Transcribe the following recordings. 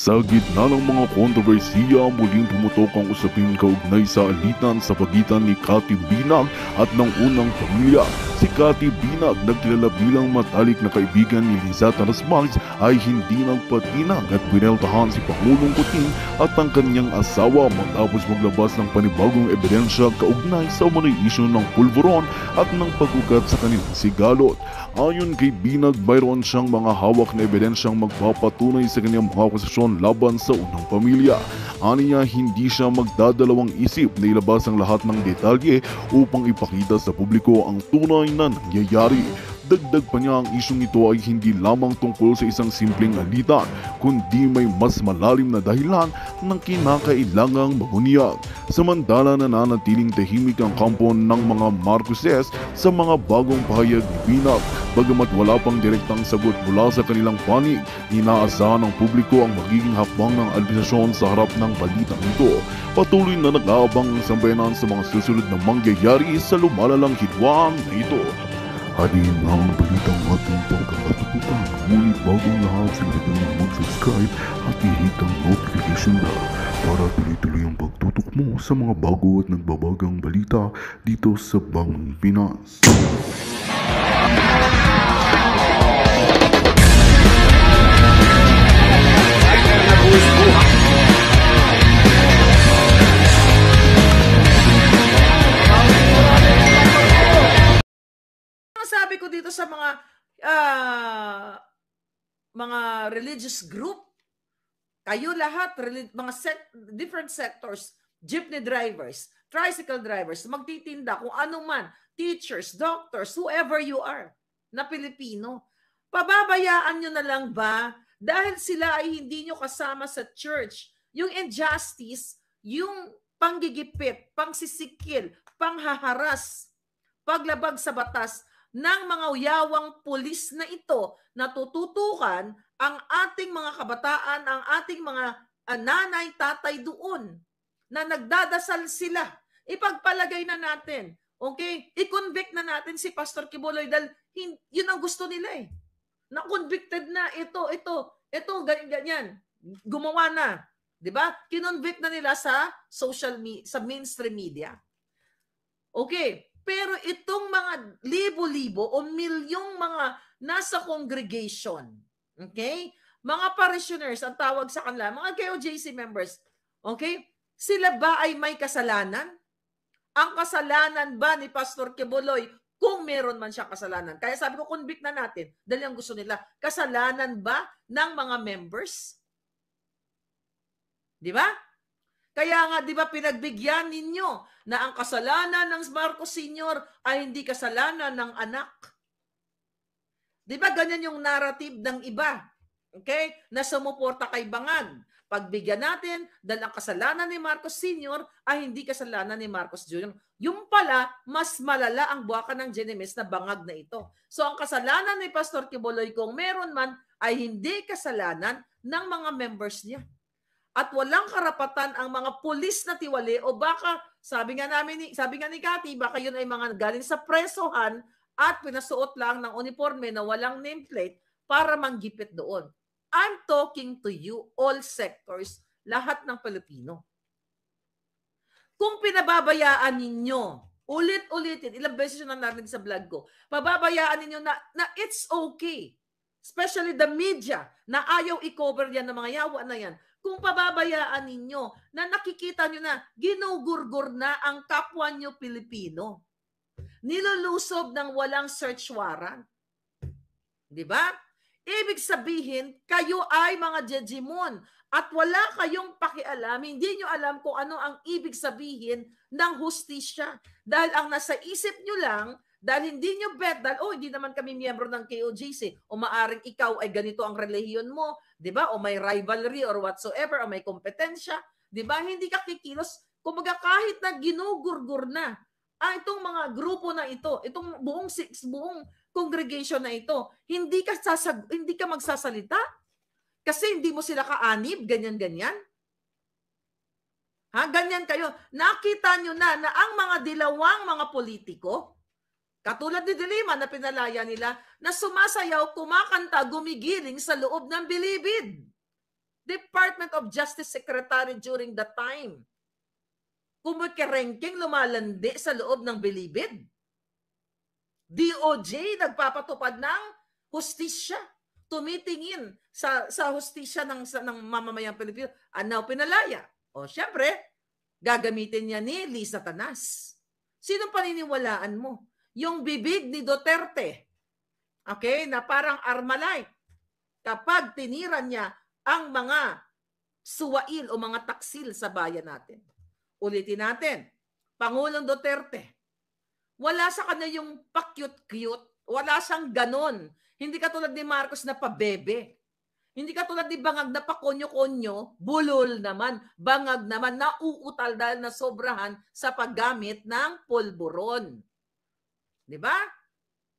Sa gitna ng mga kontrobersiya, muling tumutok ang usaping kaugnay sa alitan sa pagitan ni Kati Binag at ng unang pamilya. Si Kati Binag, nagkilala bilang matalik na kaibigan ni Liza Tarasmags, ay hindi nagpatinag at bineltahan si Pangulong Putin at ang kanyang asawa matapos maglabas ng panibagong ebidensya kaugnay sa umano'y isyo ng pulburon at ng pagugat sa kanilang sigalot. Ayon kay Binag, mayroon siyang mga hawak na ebidensyang magpapatunay sa kanyang mga akusasyon aksyon laban sa unang pamilya. niya hindi siya magdadalawang isip na ilabas ang lahat ng detalye upang ipakita sa publiko ang tunay na nangyayari. Dagdag pa niya ang isyong ito ay hindi lamang tungkol sa isang simpleng alitan, kundi may mas malalim na dahilan ng kinakailangang magunyag. Samantala nanatiling tahimik ang kampo ng mga Marcoses sa mga bagong pahayag ni Binag. Bagamat wala pang direktang sagot mula sa kanilang panig, inaasahan ng publiko ang magiging hakbang ng administrasyon sa harap ng balitang ito. Patuloy na nag-aabang ang sambayanan sa mga susunod na mangyayari sa lumalalang hidwaan na ito. Hatiin ang balitang ating pagkakatutupan. Ngunit bago ang lahat, ang mag-subscribe at i-hit ang notification bell para tuloy-tuloy ang pagtutok mo sa mga bago at nagbabagang balita dito sa Bangun Pinas. ito sa mga uh, mga religious group. Kayo lahat, mga sec- different sectors, jeepney drivers, tricycle drivers, magtitinda, kung ano man, teachers, doctors, whoever you are na Pilipino. Pababayaan nyo na lang ba dahil sila ay hindi nyo kasama sa church? Yung injustice, yung panggigipit, pangsisikil, panghaharas, paglabag sa batas, ng mga uyawang pulis na ito na tututukan ang ating mga kabataan, ang ating mga ah, nanay, tatay doon na nagdadasal sila. Ipagpalagay na natin. Okay? I-convict na natin si Pastor Kibuloy dahil yun ang gusto nila eh. Na-convicted na ito, ito, ito, ganyan, ganyan. Gumawa na. 'Di ba? Kinonvict na nila sa social me- sa mainstream media. Okay, pero itong mga libo-libo o milyong mga nasa congregation, okay? Mga parishioners, ang tawag sa kanila, mga KOJC members, okay? Sila ba ay may kasalanan? Ang kasalanan ba ni Pastor Keboloy kung meron man siya kasalanan? Kaya sabi ko, convict na natin. Dahil ang gusto nila, kasalanan ba ng mga members? Di ba? Kaya nga, di ba, pinagbigyan ninyo na ang kasalanan ng Marcos Sr. ay hindi kasalanan ng anak. Di ba, ganyan yung narrative ng iba. Okay? Na sumuporta kay Bangag. Pagbigyan natin dahil ang kasalanan ni Marcos Sr. ay hindi kasalanan ni Marcos Jr. Yung pala, mas malala ang buwakan ng Genemis na bangag na ito. So ang kasalanan ni Pastor Kiboloy kung meron man ay hindi kasalanan ng mga members niya at walang karapatan ang mga pulis na tiwali o baka sabi nga namin ni sabi nga ni Kati baka yun ay mga galing sa presohan at pinasuot lang ng uniforme na walang nameplate para manggipit doon. I'm talking to you all sectors, lahat ng Pilipino. Kung pinababayaan ninyo, ulit-ulitin, ilang beses na narinig sa vlog ko, pababayaan ninyo na, na it's okay, especially the media, na ayaw i-cover yan ng mga yawa na yan, kung pababayaan ninyo na nakikita nyo na ginugurgur na ang kapwa nyo Pilipino. Nilulusob ng walang search warrant. Di ba? Ibig sabihin, kayo ay mga jejimon at wala kayong pakialam, hindi nyo alam kung ano ang ibig sabihin ng hustisya. Dahil ang nasa isip nyo lang dahil hindi nyo bet, dahil, oh, hindi naman kami miyembro ng KOJC, o maaring ikaw ay ganito ang relihiyon mo, di ba? O may rivalry or whatsoever, o may kompetensya, di ba? Hindi ka kikilos. Kumbaga kahit na ginugurgur na, ah, itong mga grupo na ito, itong buong six, buong congregation na ito, hindi ka, sasag, hindi ka magsasalita kasi hindi mo sila kaanib, ganyan-ganyan. Ha? Ganyan kayo. Nakita nyo na na ang mga dilawang mga politiko, Katulad ni Dilima na pinalaya nila na sumasayaw, kumakanta, gumigiling sa loob ng bilibid. Department of Justice Secretary during that time. Kumikirengking lumalandi sa loob ng bilibid. DOJ nagpapatupad ng hustisya. Tumitingin sa sa hustisya ng sa, ng mamamayang Pilipino. Anaw pinalaya. O syempre, gagamitin niya ni Lisa Tanas. Sinong paniniwalaan mo? yung bibig ni Duterte. Okay? Na parang armalite. Kapag tiniran niya ang mga suwail o mga taksil sa bayan natin. Ulitin natin. Pangulong Duterte. Wala sa kanya yung pakyut-cute. Wala siyang ganon. Hindi ka tulad ni Marcos na pabebe. Hindi ka tulad ni Bangag na pakonyo-konyo, bulol naman, bangag naman, nauutal dahil na sobrahan sa paggamit ng pulburon. Di ba?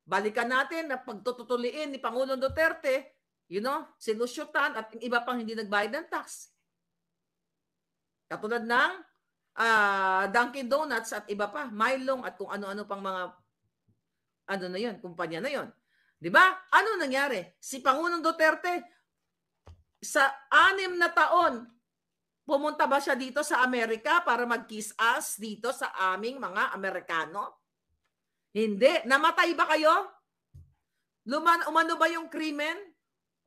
Balikan natin na pagtututuliin ni Pangulong Duterte, you know, sinusyutan at iba pang hindi nagbayad ng tax. Katulad ng uh, Dunkin Donuts at iba pa, Milong at kung ano-ano pang mga ano na 'yon, kumpanya na 'yon. 'Di ba? Ano nangyari? Si Pangulong Duterte sa anim na taon, pumunta ba siya dito sa Amerika para mag-kiss us dito sa aming mga Amerikano? Hindi. Namatay ba kayo? Luman, umano ba yung krimen?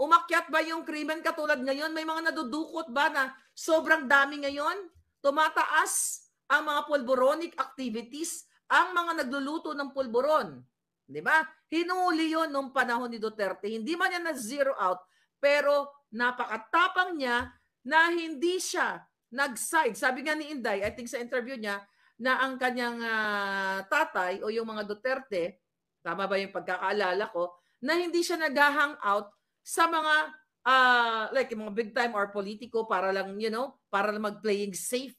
Umakyat ba yung krimen katulad ngayon? May mga nadudukot ba na sobrang dami ngayon? Tumataas ang mga polboronic activities, ang mga nagluluto ng polboron. Di ba? Hinuli yon nung panahon ni Duterte. Hindi man niya na-zero out, pero napakatapang niya na hindi siya nag-side. Sabi nga ni Inday, I think sa interview niya, na ang kanyang uh, tatay o yung mga Duterte, tama ba yung pagkakaalala ko, na hindi siya nag-hang out sa mga uh, like mga big time or politiko para lang, you know, para lang mag-playing safe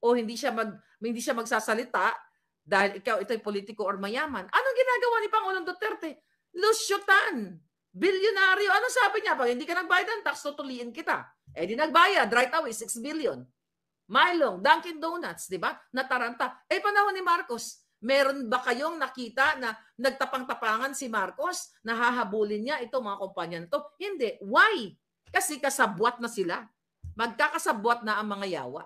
o hindi siya mag hindi siya magsasalita dahil ikaw ito'y politiko or mayaman. Anong ginagawa ni Pangulong Duterte? Lusyutan! Bilyonaryo! Ano sabi niya? Pag hindi ka nagbayad ng tax, tutuliin kita. Eh di nagbayad right away, 6 billion. Mylong, Dunkin Donuts, di ba? Nataranta. Eh panahon ni Marcos, meron ba kayong nakita na nagtapang-tapangan si Marcos, nahahabulin niya itong mga kumpanya na to? Hindi. Why? Kasi kasabwat na sila. Magkakasabwat na ang mga yawa.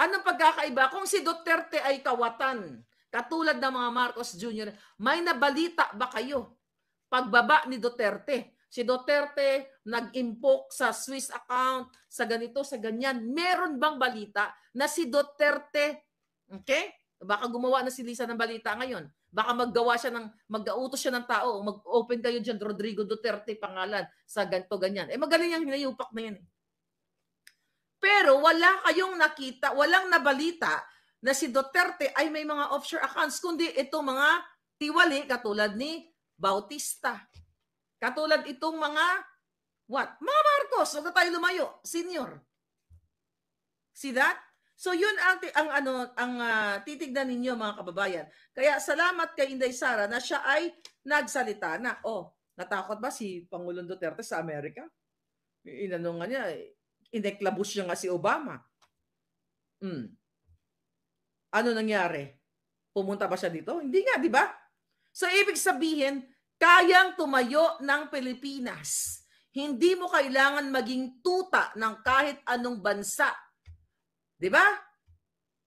Anong pagkakaiba? Kung si Duterte ay kawatan, katulad ng mga Marcos Jr., may nabalita ba kayo? Pagbaba ni Duterte. Si Duterte nag-impok sa Swiss account, sa ganito, sa ganyan. Meron bang balita na si Duterte, okay? Baka gumawa na si Lisa ng balita ngayon. Baka maggawa siya ng, mag-autos siya ng tao, mag-open kayo dyan, Rodrigo Duterte pangalan, sa ganito, ganyan. Eh magaling yung hinayupak na yan eh. Pero wala kayong nakita, walang nabalita na si Duterte ay may mga offshore accounts, kundi ito mga tiwali katulad ni Bautista. Katulad itong mga What? Mga Marcos, huwag na tayo lumayo, senior. See that? So yun ang, ang ano ang uh, titignan ninyo mga kababayan. Kaya salamat kay Inday Sara na siya ay nagsalita na. Oh, natakot ba si Pangulong Duterte sa Amerika? Inanong nga niya, eh, ineklabos niya nga si Obama. Mm. Ano nangyari? Pumunta ba siya dito? Hindi nga, di ba? So ibig sabihin, kayang tumayo ng Pilipinas hindi mo kailangan maging tuta ng kahit anong bansa. 'Di ba?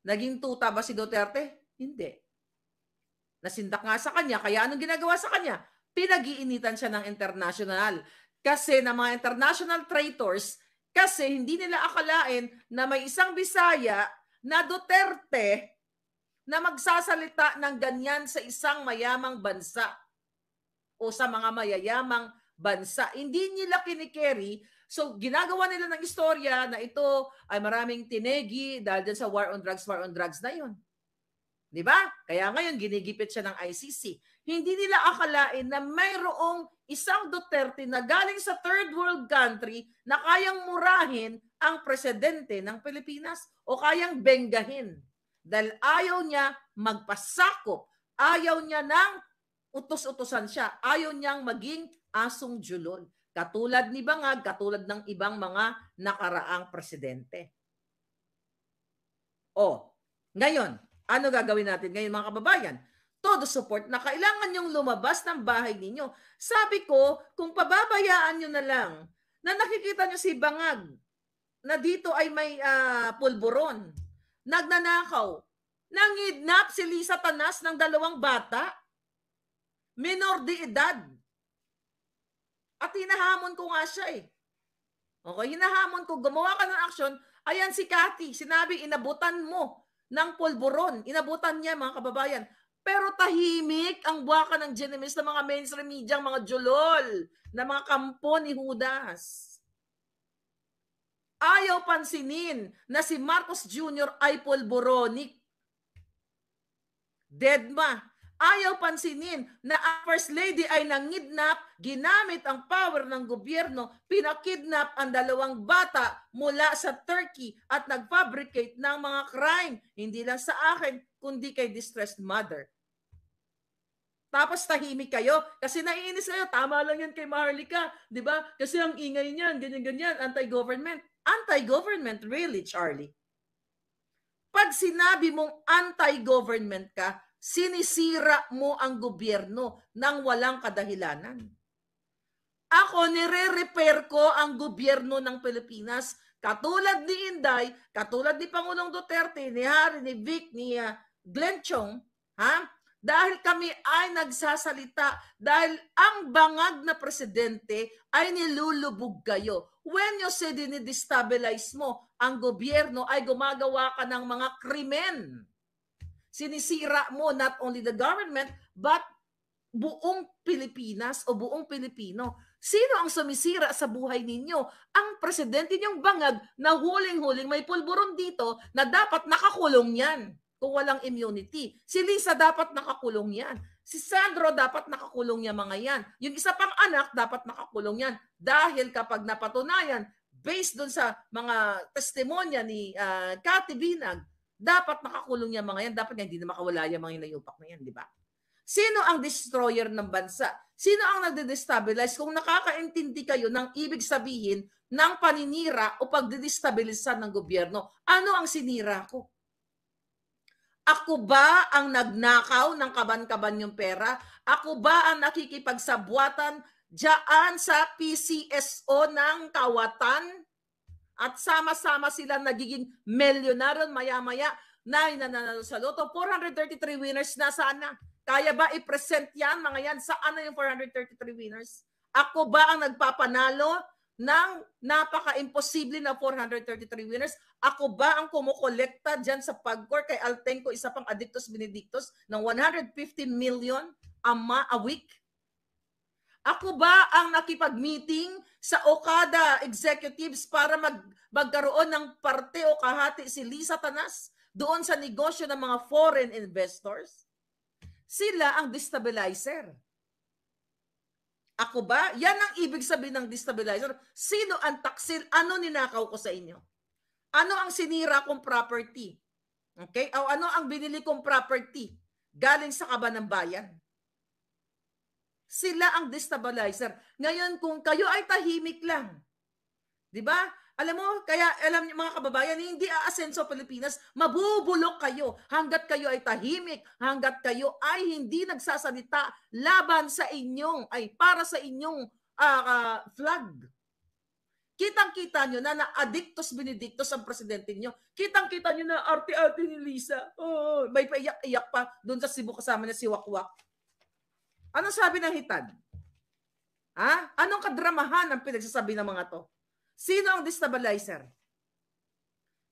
Naging tuta ba si Duterte? Hindi. Nasindak nga sa kanya, kaya anong ginagawa sa kanya? pinag siya ng international. Kasi ng mga international traitors, kasi hindi nila akalain na may isang Bisaya na Duterte na magsasalita ng ganyan sa isang mayamang bansa o sa mga mayayamang bansa. Hindi nila kinikerry. So, ginagawa nila ng istorya na ito ay maraming tinegi dahil dyan sa war on drugs, war on drugs na yun. Di ba? Kaya ngayon, ginigipit siya ng ICC. Hindi nila akalain na mayroong isang Duterte na galing sa third world country na kayang murahin ang presidente ng Pilipinas o kayang benggahin. Dahil ayaw niya magpasakop. Ayaw niya ng utos-utosan siya. Ayaw niyang maging asong julol, katulad ni Bangag, katulad ng ibang mga nakaraang presidente. O, ngayon, ano gagawin natin ngayon mga kababayan? Todo support na kailangan yung lumabas ng bahay ninyo. Sabi ko, kung pababayaan nyo na lang na nakikita nyo si Bangag na dito ay may uh, pulburon, nagnanakaw, nangidnap si Lisa Tanas ng dalawang bata, minor de edad, at hinahamon ko nga siya eh. Okay, hinahamon ko, gumawa ka ng aksyon, Ayan si Cathy, sinabi, inabutan mo ng polboron. Inabutan niya mga kababayan. Pero tahimik ang buwaka ng Genemis ng mga mainstream media, mga julol, na mga kampo ni Judas. Ayaw pansinin na si Marcos Jr. ay polboronik. Dead ma. Ayaw pansinin na ang First Lady ay nangidnap, ginamit ang power ng gobyerno, pinakidnap ang dalawang bata mula sa Turkey at nagfabricate ng mga crime. Hindi lang sa akin, kundi kay distressed mother. Tapos tahimik kayo kasi naiinis kayo. Tama lang yan kay Maharlika, di ba? Kasi ang ingay niyan, ganyan-ganyan, anti-government. Anti-government, really, Charlie? Pag sinabi mong anti-government ka, sinisira mo ang gobyerno nang walang kadahilanan. Ako, nire-repair ko ang gobyerno ng Pilipinas katulad ni Inday, katulad ni Pangulong Duterte, ni Harry, ni Vic, ni uh, Glenn Chong, ha? Dahil kami ay nagsasalita, dahil ang bangag na presidente ay nilulubog kayo. When you say dinidestabilize mo ang gobyerno, ay gumagawa ka ng mga krimen sinisira mo not only the government, but buong Pilipinas o buong Pilipino. Sino ang sumisira sa buhay ninyo? Ang presidente niyong bangag na huling-huling may pulburon dito na dapat nakakulong yan kung walang immunity. Si Lisa dapat nakakulong yan. Si Sandro dapat nakakulong yan mga yan. Yung isa pang anak dapat nakakulong yan. Dahil kapag napatunayan, based dun sa mga testimonya ni uh, Cathy Binag, dapat nakakulong yung mga yan. Dapat hindi na makawala yung mga inayupak na yan, di ba? Sino ang destroyer ng bansa? Sino ang nagde-destabilize? Kung nakakaintindi kayo ng ibig sabihin ng paninira o pagde pagdidestabilisan ng gobyerno, ano ang sinira ko? Ako ba ang nagnakaw ng kaban-kaban yung pera? Ako ba ang nakikipagsabwatan diyan sa PCSO ng kawatan? At sama-sama sila nagiging milyonaryo maya-maya na nananalo sa loto. 433 winners na sana. Kaya ba i-present yan mga yan? Saan na yung 433 winners? Ako ba ang nagpapanalo ng napaka-imposible na 433 winners? Ako ba ang kumukolekta dyan sa pagkor kay Altenco, isa pang Adictus Benedictus, ng 150 million a, ma- a week? Ako ba ang nakipag-meeting sa Okada executives para mag magkaroon ng parte o kahati si Lisa Tanas doon sa negosyo ng mga foreign investors? Sila ang destabilizer. Ako ba? Yan ang ibig sabihin ng destabilizer. Sino ang taksil? Ano ninakaw ko sa inyo? Ano ang sinira kong property? Okay? O ano ang binili kong property? Galing sa kaba ng bayan? Sila ang destabilizer. Ngayon, kung kayo ay tahimik lang, di ba? Alam mo, kaya alam niyo mga kababayan, hindi aasenso Pilipinas, mabubulok kayo hanggat kayo ay tahimik, hanggat kayo ay hindi nagsasalita laban sa inyong, ay para sa inyong uh, uh, flag. Kitang-kita nyo na na-addictus benedictus ang presidente nyo. Kitang-kita nyo na arte-arte ni Lisa. Oh, may paiyak-iyak pa doon sa Cebu kasama niya si Wakwak. Ano sabi ng hitad? Ha? Anong kadramahan ang pinagsasabi ng mga to? Sino ang destabilizer?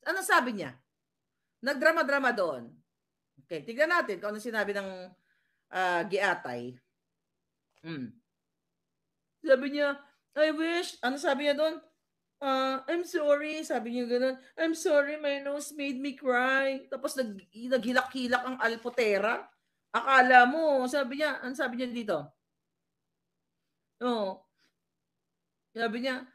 Ano sabi niya? Nagdrama-drama doon. Okay, tignan natin kung ano sinabi ng uh, Giatay. Hmm. Sabi niya, I wish, ano sabi niya doon? Uh, I'm sorry, sabi niya ganun. I'm sorry, my nose made me cry. Tapos nag, naghilak-hilak ang alpotera. Akala mo, sabi niya, ang sabi niya dito? No. Sabi niya,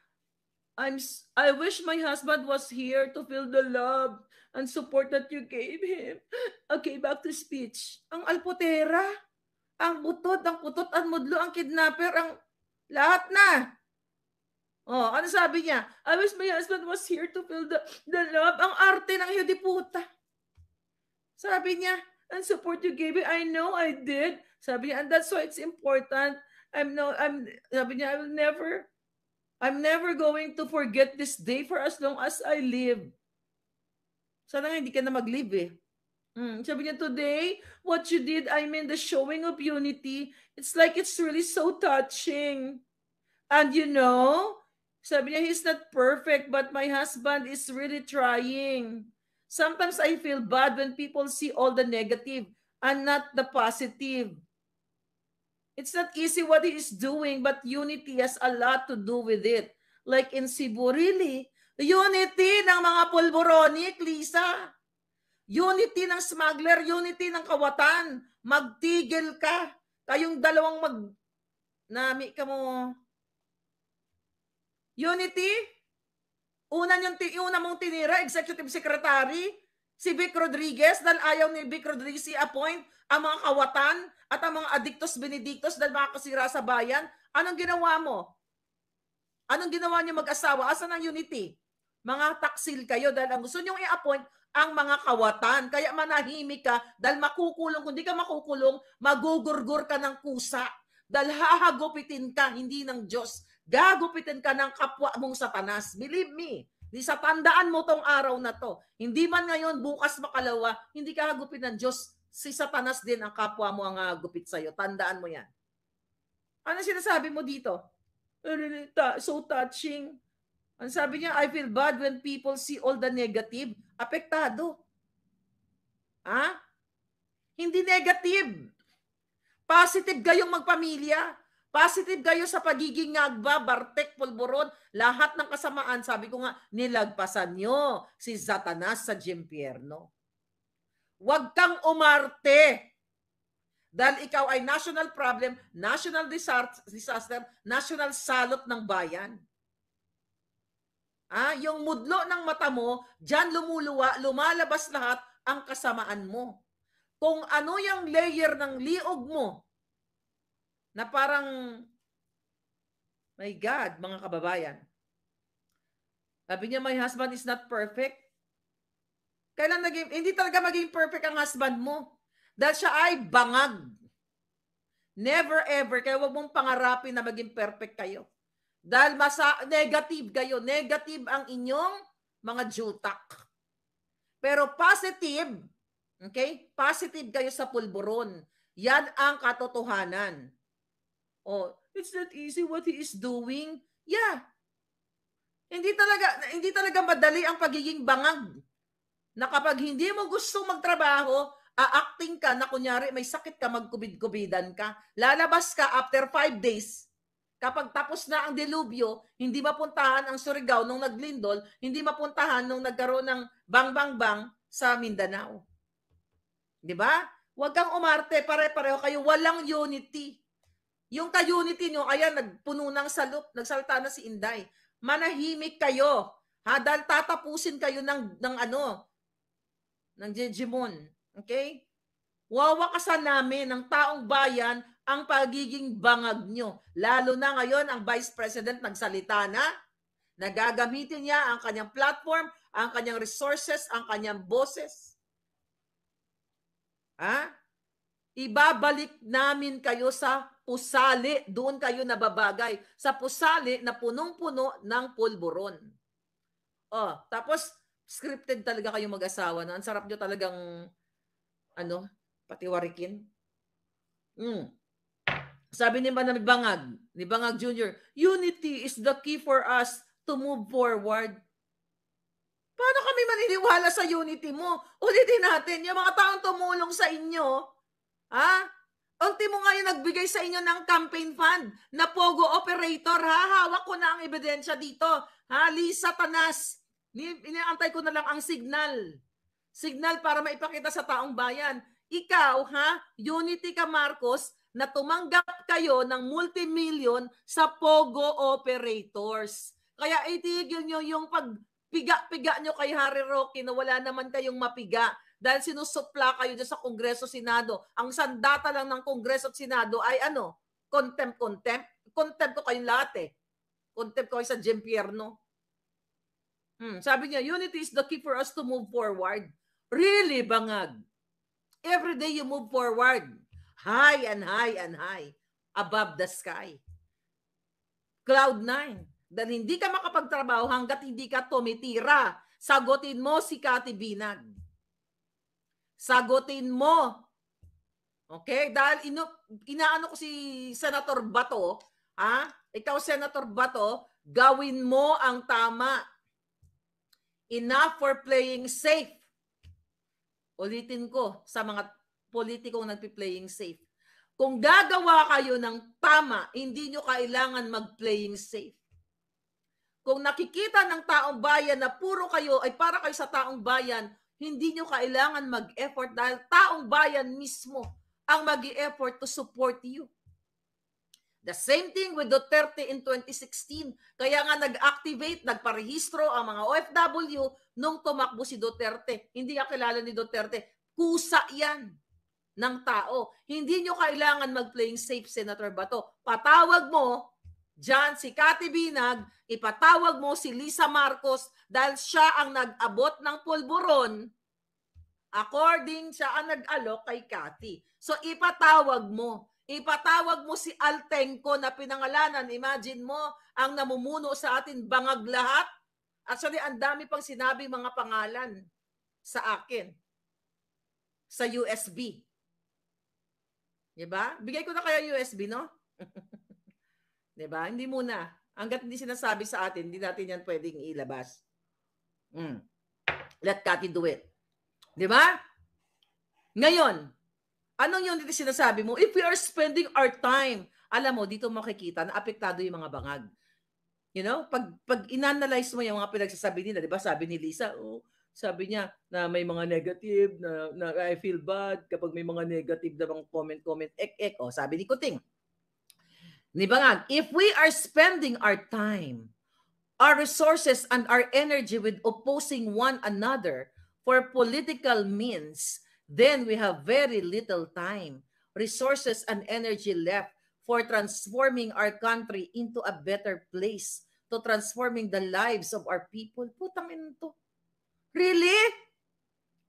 I'm I wish my husband was here to feel the love and support that you gave him. Okay, back to speech. Ang alpotera, ang butot, ang putot, ang mudlo, ang kidnapper, ang lahat na. Oh, ano sabi niya? I wish my husband was here to feel the, the love. Ang arte ng iyo, di puta. Sabi niya, and support you gave me. I know I did. Sabi niya, and that's why it's important. I'm no, I'm, sabi niya, I will never, I'm never going to forget this day for as long as I live. Sana nga hindi ka na mag-live eh. Mm, sabi niya, today, what you did, I mean, the showing of unity, it's like it's really so touching. And you know, sabi niya, he's not perfect, but my husband is really trying. Sometimes I feel bad when people see all the negative and not the positive. It's not easy what he is doing, but unity has a lot to do with it. Like in Cebu, really, unity ng mga pulboronic, Lisa. Unity ng smuggler, unity ng kawatan. Magtigil ka. Kayong dalawang mag... Nami ka mo. Unity? Una, yung, una mong tinira, Executive Secretary, si Vic Rodriguez, dahil ayaw ni Vic Rodriguez i-appoint ang mga kawatan at ang mga adictos benedictos dahil makakasira sa bayan. Anong ginawa mo? Anong ginawa niyo mag-asawa? Asan ang unity? Mga taksil kayo dahil ang gusto niyong i-appoint ang mga kawatan. Kaya manahimik ka dahil makukulong. Kung di ka makukulong, magugurgur ka ng kusa dahil hahagupitin ka, hindi ng Diyos. Gagupitin ka ng kapwa mong satanas. Believe me. Di sa tandaan mo tong araw na to. Hindi man ngayon, bukas makalawa, hindi ka hagupit ng Diyos. Si satanas din ang kapwa mo ang hagupit sa'yo. Tandaan mo yan. Ano sinasabi mo dito? So touching. Ang sabi niya, I feel bad when people see all the negative. Apektado. Ha? Hindi negative. Positive kayong magpamilya. Positive kayo sa pagiging ngagba, bartek, pulburon, lahat ng kasamaan, sabi ko nga, nilagpasan nyo si Satanas sa Jimpierno. Huwag kang umarte. Dahil ikaw ay national problem, national disaster, national salot ng bayan. Ah, yung mudlo ng mata mo, diyan lumuluwa, lumalabas lahat ang kasamaan mo. Kung ano yung layer ng liog mo, na parang, my God, mga kababayan. Sabi niya, my husband is not perfect. Kailan naging, hindi talaga maging perfect ang husband mo. Dahil siya ay bangag. Never ever. Kaya huwag mong pangarapin na maging perfect kayo. Dahil masa negative kayo. Negative ang inyong mga jutak. Pero positive, okay? Positive kayo sa pulburon. Yan ang katotohanan. Oh, it's not easy what he is doing. Yeah. Hindi talaga hindi talaga madali ang pagiging bangag. Na kapag hindi mo gusto magtrabaho, aacting ka na kunyari may sakit ka, magkubid-kubidan ka. Lalabas ka after five days. Kapag tapos na ang delubyo, hindi mapuntahan ang Surigao nung naglindol, hindi mapuntahan nung nagkaroon ng bang-bang-bang sa Mindanao. Di ba? Huwag kang umarte, pare-pareho kayo. Walang unity. Yung ka-unity nyo, ayan, nagpuno ng salup, nagsalta na si Inday. Manahimik kayo. Ha? Dahil tatapusin kayo ng, ng ano, ng Jejimon. Okay? Wawakasan namin ng taong bayan ang pagiging bangag nyo. Lalo na ngayon, ang Vice President nagsalita na Nagagamitin niya ang kanyang platform, ang kanyang resources, ang kanyang bosses. Ha? Ibabalik namin kayo sa pusali, doon kayo nababagay. Sa pusali na punong-puno ng pulburon. Oh, tapos scripted talaga kayong mag-asawa na. Ang sarap nyo talagang ano, patiwarikin. Mm. Sabi ni Manami Bangag, ni Bangag Jr., unity is the key for us to move forward. Paano kami maniniwala sa unity mo? Ulitin natin, yung mga taong tumulong sa inyo, ha? Unti mo nga yung nagbigay sa inyo ng campaign fund na Pogo operator, ha? Hawak ko na ang ebidensya dito. Ha? Lisa Tanas. Inaantay ko na lang ang signal. Signal para maipakita sa taong bayan. Ikaw, ha? Unity ka, Marcos, na tumanggap kayo ng multimillion sa Pogo operators. Kaya itigil nyo yung pagpiga-piga nyo kay Harry Rocky na wala naman kayong mapiga dahil sinusupla kayo sa Kongreso Senado. Ang sandata lang ng Kongreso at Senado ay ano? Contempt, contempt. Contempt ko kayong lahat eh. Contempt ko kayo sa Jim Pierno. Hmm, sabi niya, unity is the key for us to move forward. Really, bangag. Every day you move forward. High and high and high. Above the sky. Cloud 9. Dahil hindi ka makapagtrabaho hanggat hindi ka tumitira. Sagutin mo si Kati Binag. Sagutin mo. Okay? Dahil ino, inaano ko si Senator Bato, ha? Ikaw, Senator Bato, gawin mo ang tama. Enough for playing safe. Ulitin ko sa mga politikong nagpi-playing safe. Kung gagawa kayo ng tama, hindi nyo kailangan mag-playing safe. Kung nakikita ng taong bayan na puro kayo ay para kayo sa taong bayan, hindi nyo kailangan mag-effort dahil taong bayan mismo ang mag effort to support you. The same thing with Duterte in 2016. Kaya nga nag-activate, nagparehistro ang mga OFW nung tumakbo si Duterte. Hindi ka kilala ni Duterte. Kusa yan ng tao. Hindi nyo kailangan mag-playing safe, Senator Bato. Patawag mo, Diyan si Kati Binag, ipatawag mo si Lisa Marcos dahil siya ang nag-abot ng pulburon according siya ang nag-alok kay Kati. So ipatawag mo. Ipatawag mo si Altenco na pinangalanan. Imagine mo ang namumuno sa atin bangag lahat. Actually, ang dami pang sinabi mga pangalan sa akin sa USB. 'Di ba? Bigay ko na kaya USB, no? 'Di ba? Hindi muna. Hangga't hindi sinasabi sa atin, hindi natin 'yan pwedeng ilabas. Mm. Let Cathy do it. 'Di ba? Ngayon, anong yung dito sinasabi mo? If we are spending our time, alam mo, dito makikita na apektado yung mga bangag. You know, pag, pag inanalyze mo yung mga pinagsasabi nila, di ba? Sabi ni Lisa, oh, sabi niya na may mga negative, na, na I feel bad kapag may mga negative na bang comment-comment, ek-ek. oh, sabi ni Kuting, Libangag, if we are spending our time, our resources, and our energy with opposing one another for political means, then we have very little time, resources, and energy left for transforming our country into a better place, to transforming the lives of our people. Putang ina Really?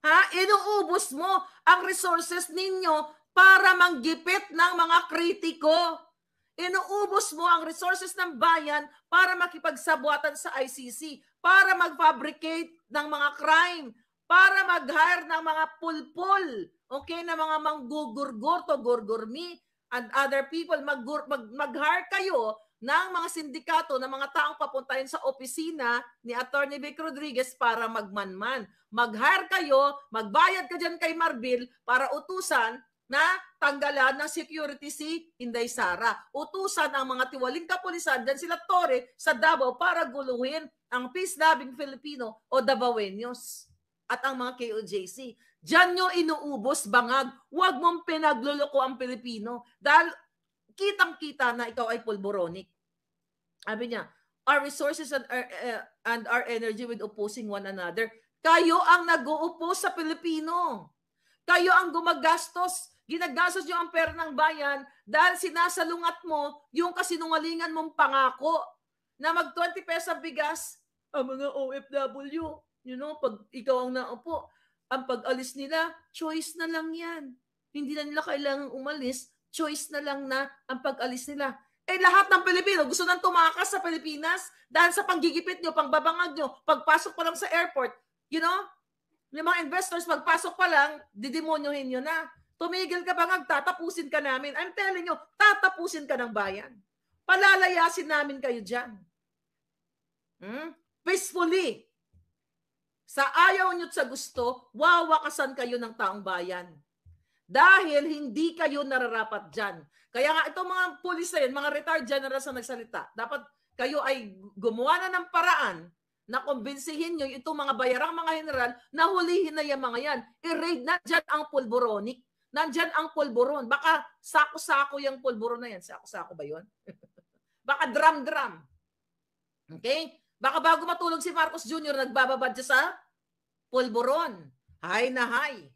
Ha? Inuubos mo ang resources ninyo para manggipit ng mga kritiko Inuubos mo ang resources ng bayan para makipagsabuatan sa ICC, para mag-fabricate ng mga crime, para mag-hire ng mga pulpul, okay, na mga manggugurgur to gurgurmi and other people, mag, mag, mag-hire kayo ng mga sindikato, ng mga taong papuntahin sa opisina ni Attorney Vic Rodriguez para magmanman. Mag-hire kayo, magbayad ka dyan kay Marbil para utusan na tanggalan ng security si Inday Sara. Utusan ang mga tiwaling kapulisan dyan sila Tore sa Davao para guluhin ang peace-loving Filipino o Davaoenos at ang mga KOJC. Diyan nyo inuubos bangag. Huwag mong pinagluloko ang Pilipino dahil kitang-kita na ikaw ay pulboronic. Sabi niya, our resources and our, er, uh, eh, and our energy with opposing one another. Kayo ang nag-uupo sa Pilipino. Kayo ang gumagastos Ginagastos nyo ang pera ng bayan dahil sinasalungat mo yung kasinungalingan mong pangako na mag 20 pesos bigas ang mga OFW. You know, pag ikaw ang naupo, ang pag-alis nila, choice na lang yan. Hindi na nila kailangang umalis, choice na lang na ang pag-alis nila. Eh lahat ng Pilipino gusto nang tumakas sa Pilipinas dahil sa panggigipit nyo, pangbabangag nyo, pagpasok pa lang sa airport, you know? Yung mga investors, magpasok pa lang, didemonyohin nyo na. Tumigil ka bangag, tatapusin ka namin. I'm telling you, tatapusin ka ng bayan. Palalayasin namin kayo dyan. Hmm? Peacefully. Sa ayaw nyo sa gusto, wawakasan kayo ng taong bayan. Dahil hindi kayo nararapat dyan. Kaya nga itong mga pulis na yun, mga retired generals na nagsalita, dapat kayo ay gumawa na ng paraan na kumbinsihin nyo itong mga bayarang mga general na hulihin na yung mga yan. I-raid na dyan ang pulboronic. Nandyan ang pulburon. Baka sako-sako yung pulburon na yan. Sako-sako ba yun? Baka drum-drum. Okay? Baka bago matulog si Marcos Jr., nagbababad siya sa pulburon. Hay na hay.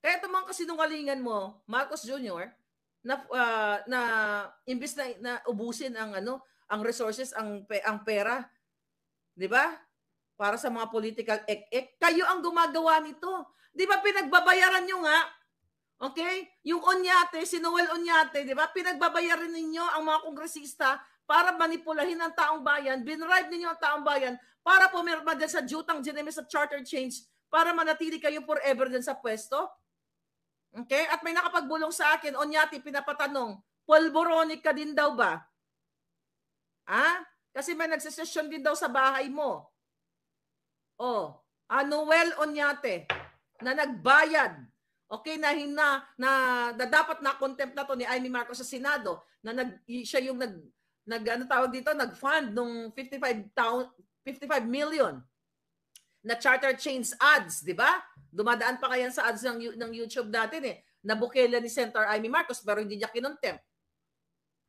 Kaya itong mga kasinungalingan mo, Marcos Jr., na uh, na imbis na, na ubusin ang ano, ang resources, ang ang pera, 'di ba? Para sa mga political ek-ek, kayo ang gumagawa nito. 'Di ba pinagbabayaran niyo nga Okay? Yung Onyate, si Noel Onyate, di ba? Pinagbabayarin ninyo ang mga kongresista para manipulahin ang taong bayan, binribe ninyo ang taong bayan para pumirma din sa jutang ginimi sa charter change para manatili kayo forever din sa pwesto. Okay? At may nakapagbulong sa akin, onyate, pinapatanong, polboronic ka din daw ba? Ah? Kasi may nagsesesyon din daw sa bahay mo. Oh, Anuel ah, Onyate na nagbayad Okay, na, hina na, na dapat na contempt na to ni Amy Marcos sa Senado na nag, siya yung nag, nag ano tawag dito, nag-fund nung 55, 55 million na charter chains ads, di ba? Dumadaan pa kayan sa ads ng, ng YouTube dati eh. Nabukela ni Senator Amy Marcos pero hindi niya kinontempt.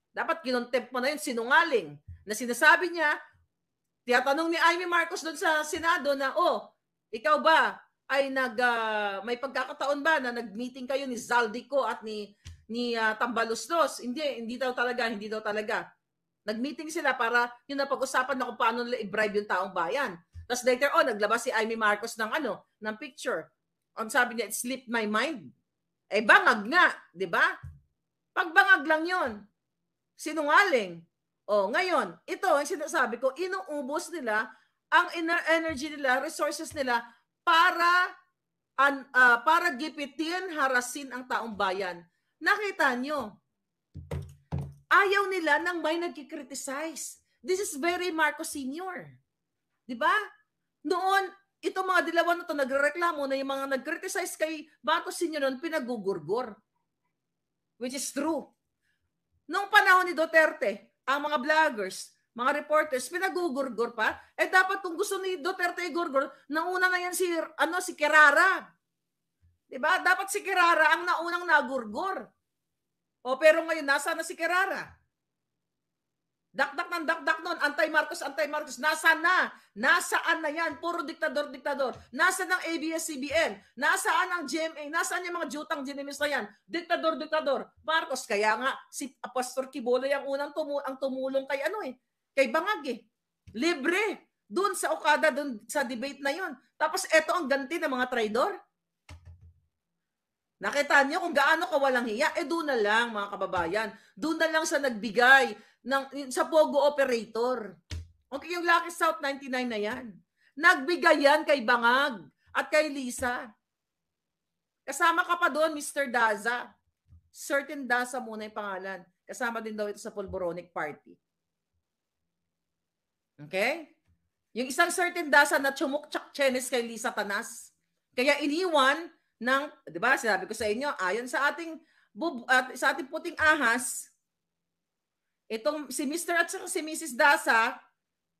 Dapat kinontempt mo na yun, sinungaling. Na sinasabi niya, tiyatanong ni Amy Marcos doon sa Senado na, oh, ikaw ba, ay nag uh, may pagkakataon ba na nag-meeting kayo ni Zaldico at ni ni uh, ah, Tambalustos? Hindi, hindi daw talaga, hindi daw talaga. Nag-meeting sila para yung napag-usapan na kung paano nila i-bribe yung taong bayan. Tapos later on, naglabas si Amy Marcos ng ano, ng picture. Ang sabi niya, it slipped my mind. Eh bangag nga, di ba? Pagbangag lang yon Sinungaling. Oh, ngayon, ito ang sinasabi ko, inuubos nila ang energy nila, resources nila para an, uh, para gipitin, harasin ang taong bayan. Nakita nyo, ayaw nila nang may nagkikriticize. This is very Marcos Sr. Di ba? Noon, itong mga dilawan na ito nagreklamo na yung mga nagkriticize kay Marcos Sr. noon pinagugurgor. Which is true. Noong panahon ni Duterte, ang mga vloggers, mga reporters, pinagugurgur pa. Eh dapat kung gusto ni Duterte igurgur, nauna na yan si, ano, si Kerara. Diba? Dapat si Kerara ang naunang nagurgur. O pero ngayon, nasa na si Kerara? Dakdak ng dakdak noon, anti-Marcos, anti-Marcos, nasaan na? Nasaan na yan? Puro diktador, diktador. Nasa ang ABS-CBN? Nasaan ang GMA? Nasaan yung mga jutang ginimis na yan? Diktador, diktador. Marcos, kaya nga si Pastor Kibola yung unang tumu ang tumulong kay ano eh, kay Bangag eh. Libre. Doon sa Okada, doon sa debate na yon. Tapos eto ang ganti ng mga traidor. Nakita niyo kung gaano ka walang hiya? Eh doon na lang mga kababayan. Doon na lang sa nagbigay ng, sa Pogo operator. Okay, yung Lucky South 99 na yan. Nagbigay yan kay Bangag at kay Lisa. Kasama ka pa doon, Mr. Daza. Certain Daza muna yung pangalan. Kasama din daw ito sa Polboronic Party. Okay? Yung isang certain dasa na chumukchak chenes kay Lisa Tanas. Kaya iniwan ng, di ba, sinabi ko sa inyo, ayon sa ating, bub, at, sa ating puting ahas, itong si Mr. at si Mrs. Dasa,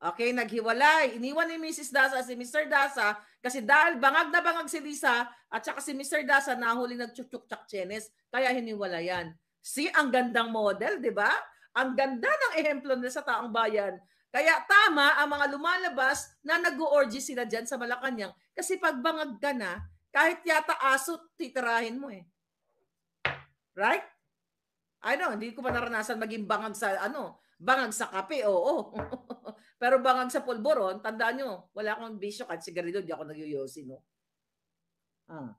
okay, naghiwalay. Iniwan ni Mrs. Dasa si Mr. Dasa kasi dahil bangag na bangag si Lisa at saka si Mr. Dasa nahuli nagchuchukchak chenes, kaya hiniwala yan. Si ang gandang model, di ba? Ang ganda ng ehemplo nila sa taong bayan kaya tama ang mga lumalabas na nag-orgy sila dyan sa Malacanang kasi pag bangag ka na, kahit yata aso, titirahin mo eh. Right? I know, hindi ko pa naranasan maging bangag sa ano, bangag sa kape, oo. Pero bangag sa pulboron, tandaan nyo, wala akong bisyo kahit sigarilyo, di ako nagyoyosi, no? Ah.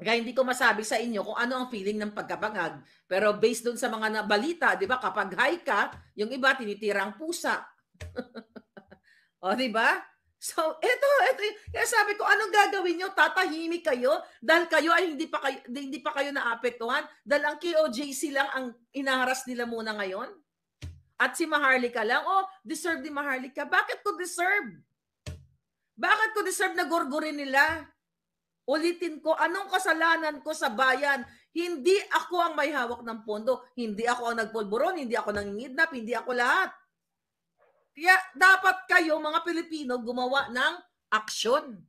Kaya hindi ko masabi sa inyo kung ano ang feeling ng pagkabangag. Pero based dun sa mga balita, di ba, kapag high ka, yung iba tinitira ang pusa. o, di ba? So, eto, eto. Kaya sabi ko, anong gagawin nyo? Tatahimik kayo dahil kayo ay hindi pa kayo, hindi pa kayo naapektuhan dahil ang KOJC lang ang inaharas nila muna ngayon? At si Maharlika lang, oh, deserve ni Maharlika. Bakit ko deserve? Bakit ko deserve na gurgurin nila? Ulitin ko, anong kasalanan ko sa bayan? Hindi ako ang may hawak ng pondo. Hindi ako ang nagpulburon, hindi ako nangingidnap, hindi ako lahat. Kaya dapat kayo, mga Pilipino, gumawa ng aksyon.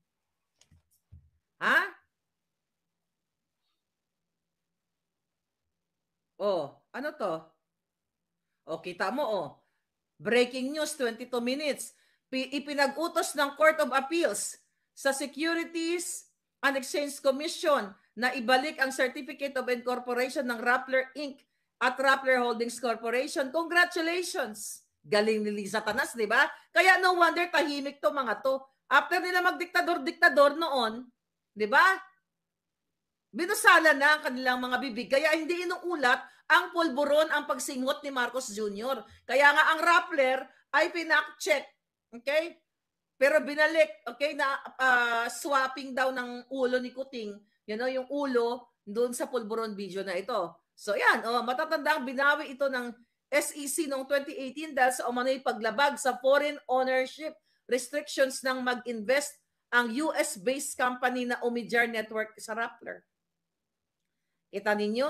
Ha? Oh, ano to? Oh, kita mo oh. Breaking news, 22 minutes. Ipinag-utos ng Court of Appeals sa Securities and Exchange Commission na ibalik ang Certificate of Incorporation ng Rappler Inc. at Rappler Holdings Corporation. Congratulations! Galing ni Lisa Tanas, di ba? Kaya no wonder tahimik to mga to. After nila magdiktador-diktador noon, di ba? Binusala na ang kanilang mga bibig. Kaya hindi inuulat ang pulburon ang pagsingot ni Marcos Jr. Kaya nga ang Rappler ay pinak-check. Okay? Pero binalik, okay, na uh, swapping daw ng ulo ni Kuting, you know, yung ulo doon sa pulburon video na ito. So yan, oh, matatanda binawi ito ng SEC noong 2018 dahil sa umano'y paglabag sa foreign ownership restrictions ng mag-invest ang US-based company na Omidyar Network sa Rappler. Kita ninyo,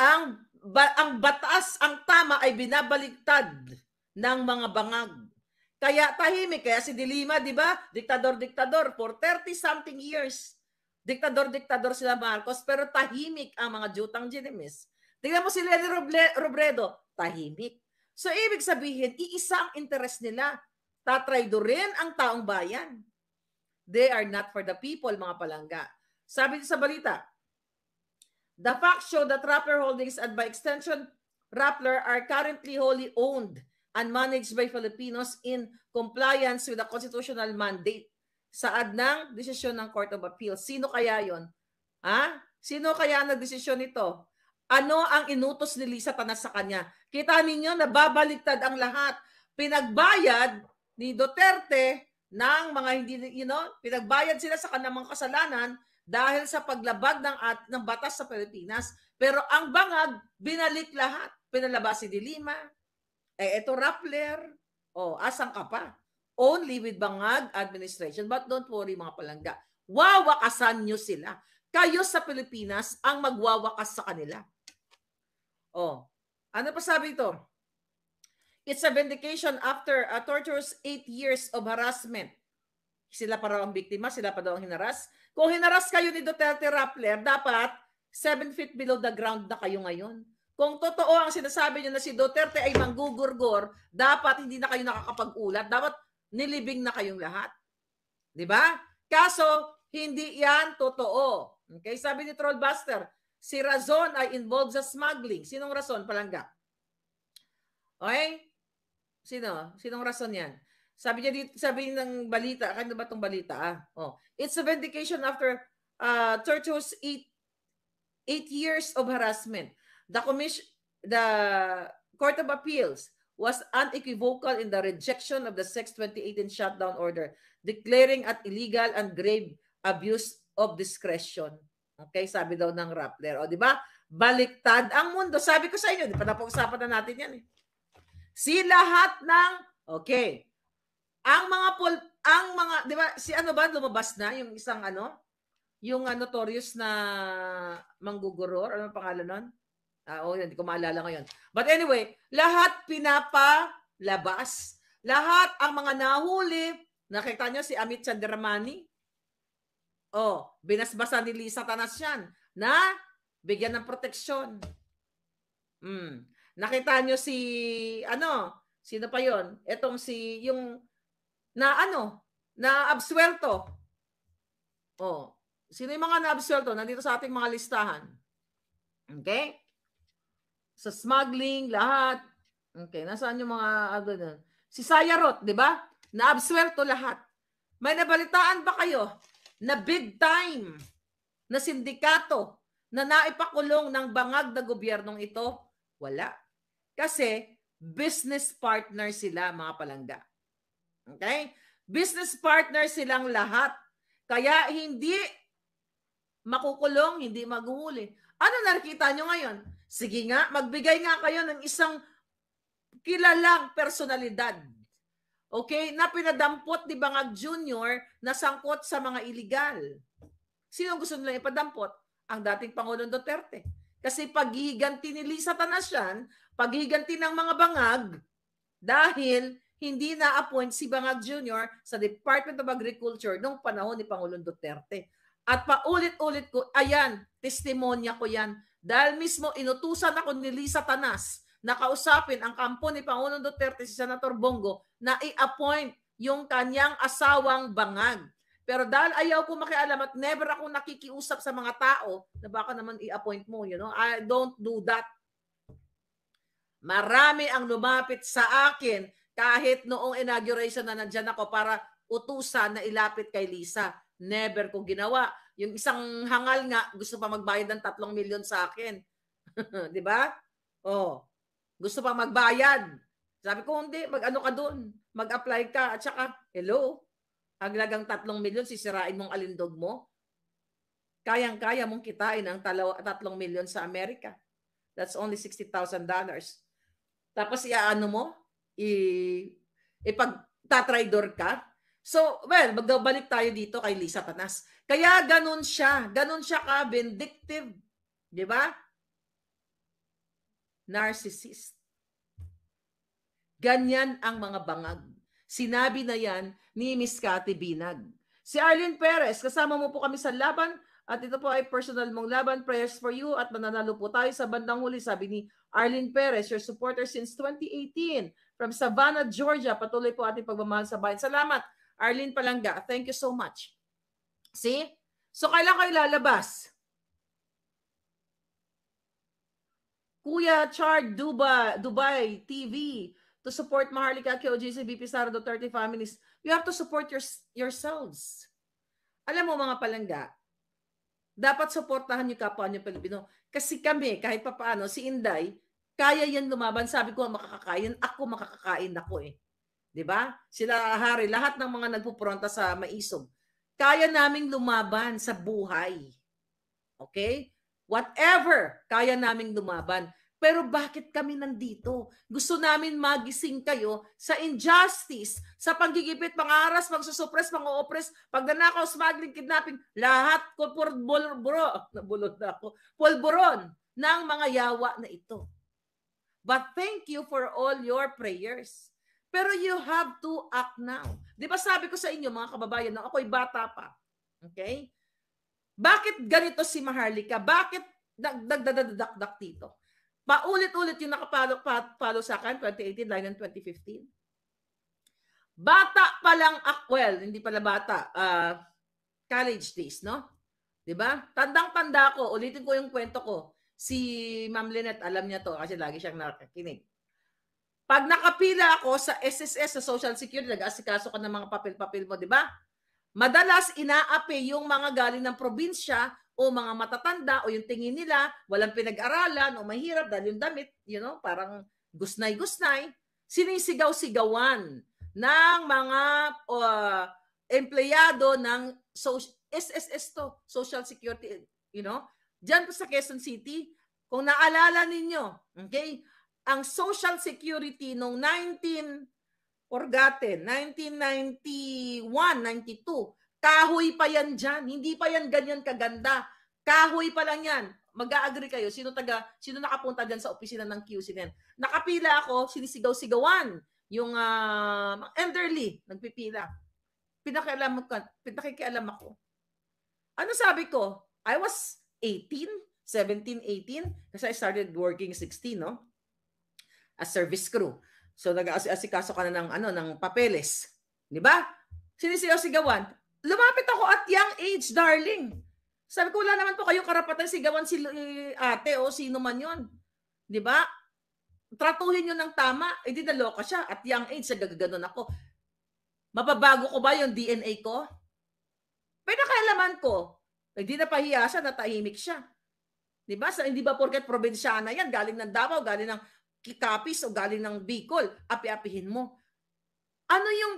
ang, ba, ang batas, ang tama ay binabaligtad ng mga bangag. Kaya tahimik. Kaya si Dilima, di ba? Diktador-diktador for 30-something years. Diktador-diktador sila Marcos pero tahimik ang mga jutang ginimis. Tingnan mo si Lenny Robredo, tahimik. So ibig sabihin, iisa ang interest nila. Tatraydo rin ang taong bayan. They are not for the people, mga palangga. Sabi sa balita, the fact show that Rappler Holdings and by extension, Rappler are currently wholly owned and managed by Filipinos in compliance with the constitutional mandate saad ng desisyon ng Court of Appeal. Sino kaya yon? Ha? Sino kaya nagdesisyon nito? Ano ang inutos ni Lisa Tanas sa kanya? Kita ninyo, nababaliktad ang lahat. Pinagbayad ni Duterte ng mga hindi, you know, pinagbayad sila sa kanilang kasalanan dahil sa paglabag ng, at, ng batas sa Pilipinas. Pero ang bangag, binalik lahat. Pinalabas si Dilima, eh, ito Rappler, oh, asan ka pa? Only with bangag administration. But don't worry mga palangga, wawakasan nyo sila. Kayo sa Pilipinas ang magwawakas sa kanila. Oh, ano pa sabi ito? It's a vindication after a torturous eight years of harassment. Sila pa ang biktima, sila pa daw ang hinaras. Kung hinaras kayo ni Duterte Rappler, dapat 7 feet below the ground na kayo ngayon. Kung totoo ang sinasabi niyo na si Duterte ay manggugurgor, dapat hindi na kayo nakakapag-ulat. Dapat nilibing na kayong lahat. 'Di ba? Kaso hindi 'yan totoo. Okay, sabi ni Trollbuster, si Razon ay involved sa smuggling. Sinong Razon, Palangga? Okay? Sino? Sinong Razon 'yan? Sabi niya dito, sabi ng balita, kano ba tong balita? Ah? Oh, it's a vindication after uh, ah, Tortuo's eight, eight years of harassment the commission the Court of Appeals was unequivocal in the rejection of the Sex 2018 shutdown order, declaring at illegal and grave abuse of discretion. Okay, sabi daw ng Rappler. O, di ba? Baliktad ang mundo. Sabi ko sa inyo, di pa napag-usapan na natin yan eh. Si lahat ng, okay, ang mga pol, ang mga, di ba, si ano ba, lumabas na yung isang ano, yung uh, notorious na mangguguror, ano pangalan nun? Ah, oh, hindi ko maalala ngayon. But anyway, lahat pinapalabas. Lahat ang mga nahuli. Nakita niyo si Amit Chandramani? Oh, binasbasan ni Lisa Tanas yan na bigyan ng proteksyon. Mm. Nakita niyo si, ano, sino pa yon? Etong si, yung, na ano, na absuelto. Oh, sino yung mga na absuelto? Nandito sa ating mga listahan. Okay? sa smuggling, lahat. Okay, nasaan yung mga ah, ano doon? Si Sayarot, di ba? Naabswerto lahat. May nabalitaan ba kayo na big time na sindikato na naipakulong ng bangag na gobyernong ito? Wala. Kasi business partner sila mga palangga. Okay? Business partner silang lahat. Kaya hindi makukulong, hindi maguhuli. Ano nakikita nyo ngayon? Sige nga, magbigay nga kayo ng isang kilalang personalidad. Okay? Na pinadampot ni Bangag Jr. na sangkot sa mga iligal. Sino gusto nila ipadampot? Ang dating Pangulong Duterte. Kasi paghihiganti ni Lisa Tanasyan, paghihiganti ng mga bangag, dahil hindi na-appoint si Bangag Jr. sa Department of Agriculture noong panahon ni Pangulong Duterte. At paulit-ulit ko, ayan, testimonya ko yan dahil mismo inutusan ako ni Lisa Tanas na kausapin ang kampo ni Pangulong Duterte si Senator Bongo na i-appoint yung kanyang asawang bangag. Pero dahil ayaw ko makialam at never ako nakikiusap sa mga tao na baka naman i-appoint mo, you know, I don't do that. Marami ang lumapit sa akin kahit noong inauguration na nandyan ako para utusan na ilapit kay Lisa. Never ko ginawa yung isang hangal nga, gusto pa magbayad ng 3 milyon sa akin. di ba? Oh, gusto pa magbayad. Sabi ko, hindi, mag-ano ka doon. Mag-apply ka. At saka, hello, haglagang 3 milyon, sisirain mong alindog mo. Kayang-kaya mong kitain ang 3 milyon sa Amerika. That's only $60,000. Tapos iaano mo, i, ipag tatraydor ka, So, well, magbabalik tayo dito kay Lisa Panas. Kaya ganun siya. Ganun siya ka vindictive. Di ba? Narcissist. Ganyan ang mga bangag. Sinabi na yan ni Miss Cathy Binag. Si Arlene Perez, kasama mo po kami sa laban at ito po ay personal mong laban, prayers for you at mananalo po tayo sa bandang huli, sabi ni Arlene Perez, your supporter since 2018 from Savannah, Georgia. Patuloy po ating pagmamahal sa bayan. Salamat Arlene Palanga, thank you so much. See? So, kailan kayo lalabas? Kuya Chard Dubai, Dubai TV to support Maharlika QGC BP Sarado 30 families. You have to support your, yourselves. Alam mo mga palangga, dapat suportahan yung kapwa niyo Pilipino. Kasi kami, kahit papaano, si Inday, kaya yan lumaban. Sabi ko, makakakain. Ako makakakain ako eh. 'Di ba? Sila hari lahat ng mga nagpupronta sa maisog. Kaya naming lumaban sa buhay. Okay? Whatever, kaya naming lumaban. Pero bakit kami nandito? Gusto namin magising kayo sa injustice, sa panggigipit, pangaras, pagsusupres, pang-oopres, pagnanakaw, smuggling, kidnapping, lahat ko pulburo, nabulod na ako, pulburon ng mga yawa na ito. But thank you for all your prayers. Pero you have to act now. Di ba sabi ko sa inyo, mga kababayan, na ako'y bata pa. Okay? Bakit ganito si Maharlika? Bakit dagdagdadakdak dito? Paulit-ulit yung nakapalo pa, palo sa akin, 2018, lalo 2015. Bata pa lang, ako, well, hindi pala bata, uh, college days, no? Di ba? Tandang-tanda ko, ulitin ko yung kwento ko. Si Ma'am Lynette, alam niya to kasi lagi siyang nakikinig. Pag nakapila ako sa SSS, sa Social Security, nag-asikaso ka ng mga papel-papel mo, di ba? Madalas inaapi yung mga galing ng probinsya o mga matatanda o yung tingin nila, walang pinag-aralan o mahirap dahil yung damit, you know, parang gusnay-gusnay, sinisigaw-sigawan ng mga uh, empleyado ng SSS to, Social Security, you know, Diyan po sa Quezon City, kung naalala ninyo, okay, ang Social Security noong 19 forgotten, 1991, 92. Kahoy pa yan dyan. Hindi pa yan ganyan kaganda. Kahoy pa lang yan. mag aagree kayo. Sino taga, sino nakapunta diyan sa opisina ng QC din? Nakapila ako, sinisigaw-sigawan yung uh, elderly, nagpipila. Pinakialam ko, pinakikialam ako. Ano sabi ko? I was 18, 17, 18 kasi I started working 16, no? a service crew. So nag-aasikaso ka na ng ano ng papeles, 'di ba? Sinisigaw-sigawan. Lumapit ako at young age, darling. Sabi ko wala naman po kayong karapatan sigawan si eh, ate o oh, sino man 'yon. 'Di ba? Tratuhin niyo ng tama. hindi eh, di loka siya at young age sa gagaganon ako. Mababago ko ba yung DNA ko? Pero kaalaman ko, hindi eh, na napahiya siya, natahimik siya. Di ba? Sa, hindi ba porket probinsyana yan, galing ng Davao, galing ng kikapis o galing ng Bicol, api-apihin mo. Ano yung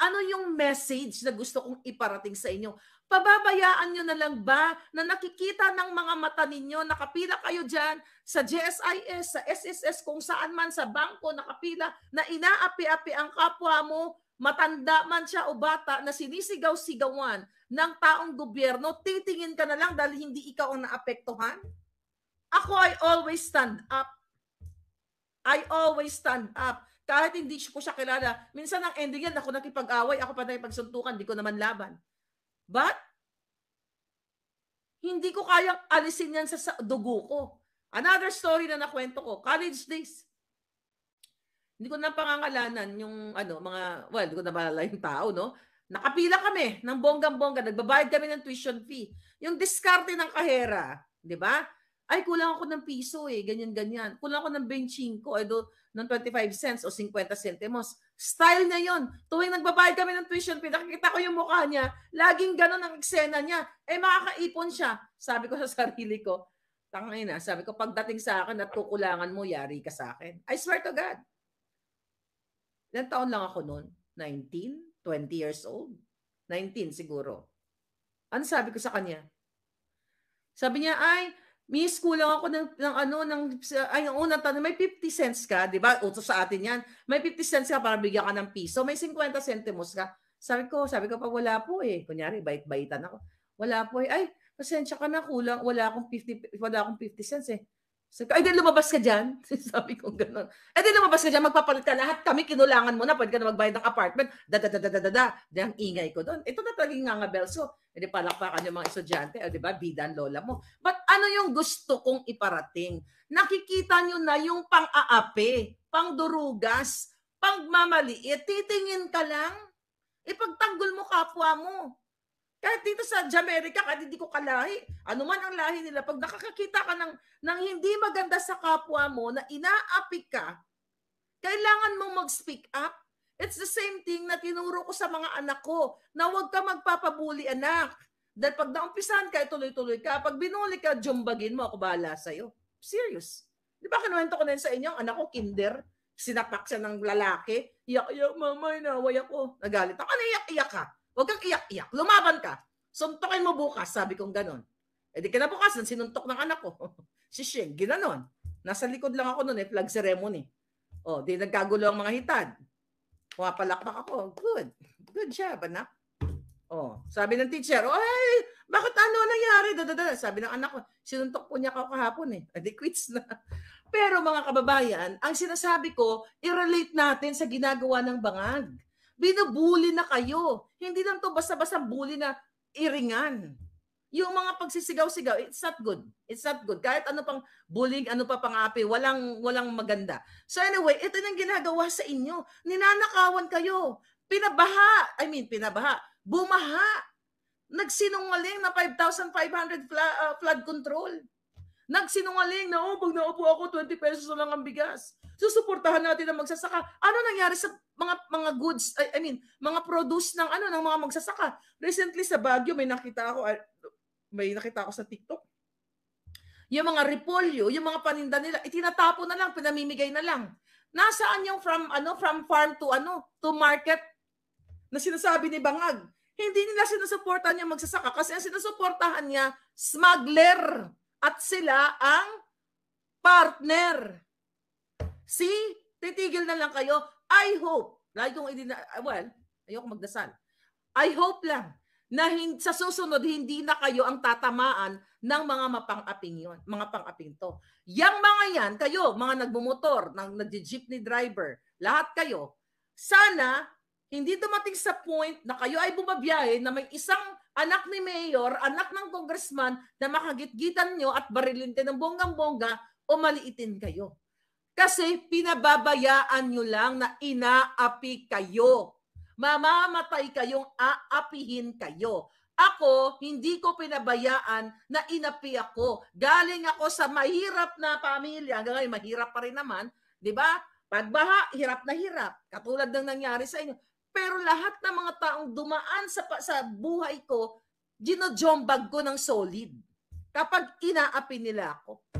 ano yung message na gusto kong iparating sa inyo? Pababayaan nyo na lang ba na nakikita ng mga mata ninyo, nakapila kayo dyan sa GSIS, sa SSS, kung saan man, sa bangko, nakapila, na inaapi-api ang kapwa mo, matanda man siya o bata, na sinisigaw-sigawan ng taong gobyerno, titingin ka na lang dahil hindi ikaw ang naapektuhan? Ako ay always stand up I always stand up. Kahit hindi ko siya kilala, minsan ang ending yan, ako nakipag-away, ako pa nakipagsuntukan, di ko naman laban. But, hindi ko kayang alisin yan sa, sa dugo ko. Another story na nakwento ko, college days. Hindi ko na pangangalanan yung ano, mga, well, hindi ko na malala yung tao, no? Nakapila kami ng bonggang-bongga, nagbabayad kami ng tuition fee. Yung diskarte ng kahera, di ba? ay kulang ako ng piso eh, ganyan-ganyan. Kulang ako ng 25 o eh, do, ng 25 cents o 50 centimos. Style niya yon. Tuwing nagbabayad kami ng tuition fee, nakikita ko yung mukha niya, laging ganun ang eksena niya. Eh makakaipon siya. Sabi ko sa sarili ko, tangay na, sabi ko, pagdating sa akin at kukulangan mo, yari ka sa akin. I swear to God. Ilan taon lang ako noon? 19? 20 years old? 19 siguro. Ano sabi ko sa kanya? Sabi niya, ay, Miss, kulang ako ng, ng ano, ng, ay, yung unang tanong, may 50 cents ka, di ba? Utos sa atin yan. May 50 cents ka para bigyan ka ng piso. May 50 centimos ka. Sabi ko, sabi ko pa, wala po eh. Kunyari, bait-baitan ako. Wala po eh. Ay, pasensya ka na, kulang. Wala akong 50, wala akong 50 cents eh. So, ko, ay, di lumabas ka dyan. Sabi ko gano'n. Ay, eh, di lumabas ka dyan, magpapalit ka lahat. Kami, kinulangan mo na, pwede ka na magbayad ng apartment. Da, da, da, da, da, da, da. Di ang ingay ko doon. Ito na talagang ngangabel. So, hindi eh, palakpakan yung mga estudyante. O, eh, di ba, bidan lola mo. But ano yung gusto kong iparating? Nakikita nyo na yung pang-aape, pang-durugas, pang-mamaliit. Titingin ka lang. Ipagtanggol mo kapwa mo. Kahit dito sa Jamaica, kahit hindi ko kalahi, ano man ang lahi nila, pag nakakakita ka ng, ng hindi maganda sa kapwa mo, na inaapi ka, kailangan mong mag-speak up. It's the same thing na tinuro ko sa mga anak ko, na huwag ka magpapabuli anak. Dahil pag naumpisan ka, tuloy-tuloy ka. Pag binuli ka, jumbagin mo, ako bahala sa'yo. Serious. Di ba kinuwento ko na yun sa inyo, anak ko, kinder, sinapak siya ng lalaki, iyak-iyak, mama, inaway ako. Nagalit ako, ano iyak-iyak ka? Huwag kang iyak-iyak. Lumaban ka. Suntukin mo bukas, sabi kong ganun. E di kinabukasan, sinuntok ng anak ko. si Sheng, ginanon. Nasa likod lang ako noon eh, flag ceremony. O, di nagkagulo ang mga hitad. Pumapalakpak ako. Good. Good job, anak. Oh, sabi ng teacher, "Oy, bakit ano nangyari?" Dadada. Sabi ng anak ko, sinuntok po niya ako kahapon eh. Adi e quits na. Pero mga kababayan, ang sinasabi ko, i-relate natin sa ginagawa ng bangag binubuli na kayo. Hindi lang to basta-basta bully na iringan. Yung mga pagsisigaw-sigaw, it's not good. It's not good. Kahit ano pang bullying, ano pa pang api, walang, walang maganda. So anyway, ito yung ginagawa sa inyo. Ninanakawan kayo. Pinabaha. I mean, pinabaha. Bumaha. Nagsinungaling na 5,500 flood, uh, flood control. Nagsinungaling na, oh, pag naupo ako, 20 pesos na lang ang bigas. Susuportahan natin ang magsasaka. Ano nangyari sa mga mga goods I, I mean mga produce ng ano ng mga magsasaka recently sa Baguio may nakita ako ah, may nakita ako sa TikTok yung mga repolyo yung mga paninda nila itinatapo na lang pinamimigay na lang nasaan yung from ano from farm to ano to market na sinasabi ni Bangag hindi nila sinusuportahan yung magsasaka kasi ang sinusuportahan niya smuggler at sila ang partner. See? Titigil na lang kayo. I hope, lagi kong idina, ah, well, ayoko magdasal. I hope lang na hin, sa susunod hindi na kayo ang tatamaan ng mga mapang-aping yon, mga pang-aping to. Yang mga yan, kayo, mga nagbumotor, nang nagje-jeepney driver, lahat kayo, sana hindi dumating sa point na kayo ay bumabiyahe na may isang anak ni mayor, anak ng congressman na makagitgitan nyo at barilin kayo ng bonggang-bongga o maliitin kayo. Kasi pinababayaan nyo lang na inaapi kayo. Mamamatay kayong aapihin kayo. Ako, hindi ko pinabayaan na inapi ako. Galing ako sa mahirap na pamilya. Hanggang ngayon, mahirap pa rin naman. Di ba? Pagbaha, hirap na hirap. Katulad ng nangyari sa inyo. Pero lahat ng mga taong dumaan sa, sa buhay ko, ginojombag ko ng solid. Kapag inaapi nila ako.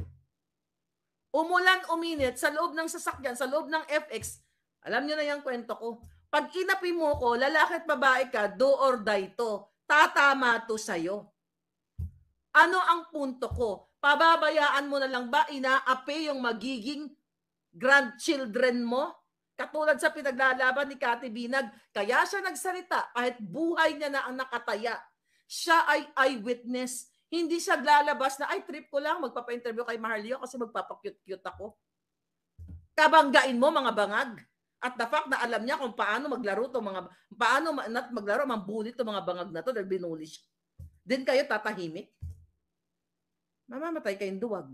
Umulan, uminit, sa loob ng sasakyan, sa loob ng FX, alam nyo na yung kwento ko. Pag inapi mo ko, lalaki at babae ka, do or die to. Tatama to sa'yo. Ano ang punto ko? Pababayaan mo na lang ba inaapi yung magiging grandchildren mo? Katulad sa pinaglalaban ni Kati Binag, kaya siya nagsalita kahit buhay niya na ang nakataya. Siya ay eyewitness hindi siya lalabas na, ay, trip ko lang, magpapa-interview kay Maharlio kasi magpapakute-cute ako. Kabanggain mo, mga bangag. At the fact na alam niya kung paano maglaro to mga, paano not maglaro, mambunit to mga bangag na to dahil binuli siya. Then kayo tatahimik. Mamamatay kayong duwag.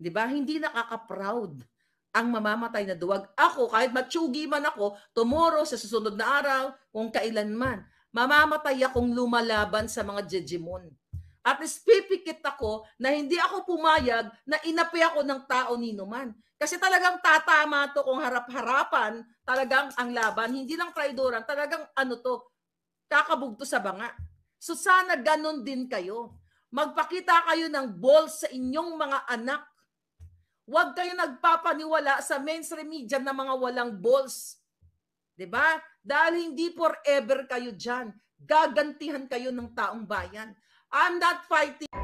Di ba? Hindi nakaka-proud ang mamamatay na duwag. Ako, kahit matsugi man ako, tomorrow, sa susunod na araw, kung kailan man, mamamatay akong lumalaban sa mga jejimon. At least pipikit ako na hindi ako pumayag na inapi ako ng tao ni Numan. Kasi talagang tatama to kung harap-harapan talagang ang laban. Hindi lang traidoran, talagang ano to, kakabugto sa banga. So sana ganun din kayo. Magpakita kayo ng ball sa inyong mga anak. Huwag kayo nagpapaniwala sa mainstream media na mga walang balls. 'Di ba? Dahil hindi forever kayo diyan. Gagantihan kayo ng taong bayan. I'm not fighting.